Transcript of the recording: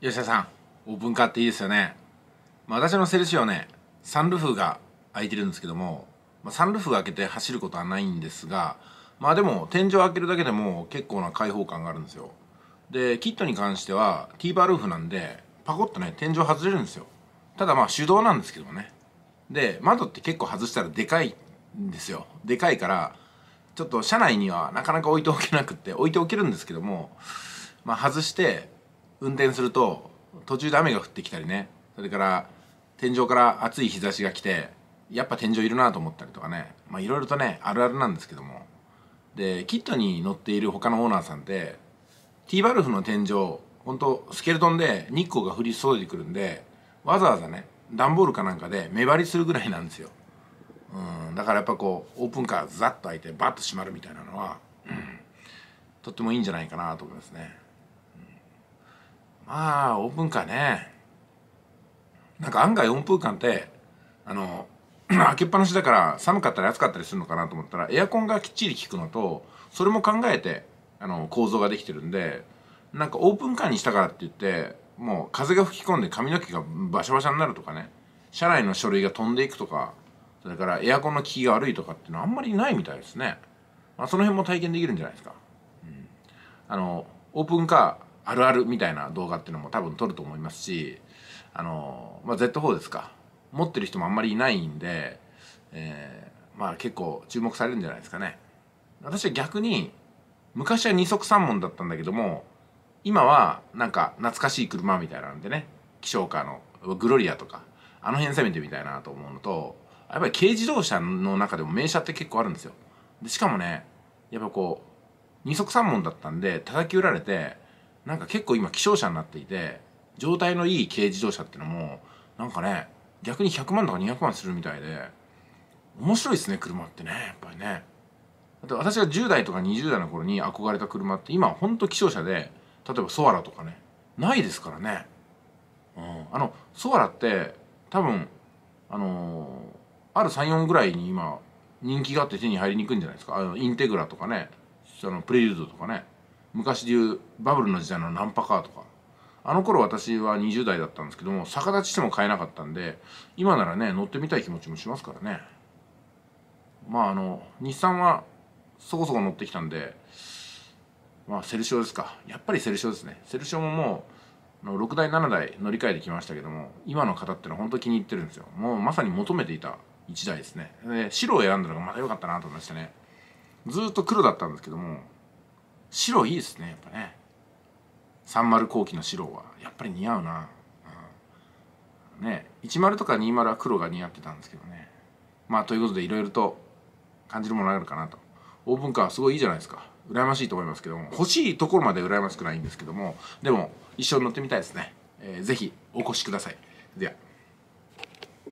吉田さんオープンカーっていいですよね、まあ、私のセルシオねサンルーフが開いてるんですけども、まあ、サンルーフが開けて走ることはないんですがまあでも天井開けるだけでも結構な開放感があるんですよでキットに関してはティーバールーフなんでパコッとね天井外れるんですよただまあ手動なんですけどもねで窓って結構外したらでかいんですよでかいからちょっと車内にはなかなか置いておけなくって置いておけるんですけどもまあ外して運転すると途中で雨が降ってきたりねそれから天井から暑い日差しが来てやっぱ天井いるなと思ったりとかねまあいろいろとねあるあるなんですけどもでキットに乗っている他のオーナーさんってティーバルフの天井ほんとスケルトンで日光が降り注いでくるんでわざわざね段ボールかなんかで目張りするぐらいなんですようんだからやっぱこうオープンカーザッと開いてバッと閉まるみたいなのは、うん、とってもいいんじゃないかなと思いますねまあオープンカーねなんか案外温風館ってあの 開けっぱなしだから寒かったり暑かったりするのかなと思ったらエアコンがきっちり効くのとそれも考えてあの構造ができてるんでなんかオープンカーにしたからって言ってもう風が吹き込んで髪の毛がバシャバシャになるとかね車内の書類が飛んでいくとかそれからエアコンの効きが悪いとかっていうのはあんまりないみたいですね、まあ、その辺も体験できるんじゃないですか、うん、あのオープンカーあるあるみたいな動画っていうのも多分撮ると思いますし、あの、まあ、Z4 ですか。持ってる人もあんまりいないんで、えー、まあ結構注目されるんじゃないですかね。私は逆に、昔は二足三門だったんだけども、今はなんか懐かしい車みたいなんでね、希少カのグロリアとか、あの辺攻めてみたいなと思うのと、やっぱり軽自動車の中でも名車って結構あるんですよ。でしかもね、やっぱこう、二足三門だったんで叩き売られて、なんか結構今希少車になっていて状態のいい軽自動車ってのもなんかね逆に100万とか200万するみたいで面白いですね車ってねやっぱりねだ私が10代とか20代の頃に憧れた車って今ほんと希少車で例えばソアラとかねないですからね、うん、あのソアラって多分あのー、る3 4ぐらいに今人気があって手に入りにくいんじゃないですかあのインテグラとかねあのプレリュードとかね昔でいうバブルの時代のナンパカーとかあの頃私は20代だったんですけども逆立ちしても買えなかったんで今ならね乗ってみたい気持ちもしますからねまああの日産はそこそこ乗ってきたんでまあセルシオですかやっぱりセルシオですねセルシオももうの6台7台乗り換えてきましたけども今の方ってのは本当気に入ってるんですよもうまさに求めていた1台ですねで白を選んだのがまた良かったなと思いましたねずっと黒だったんですけども白いいですねやっぱね30後期の白はやっぱり似合うな、うん、ね10とか20は黒が似合ってたんですけどねまあということでいろいろと感じるものがあるかなとオープンカーすごいいいじゃないですか羨ましいと思いますけども欲しいところまで羨ましくないんですけどもでも一緒に乗ってみたいですね、えー、お越しくださいでは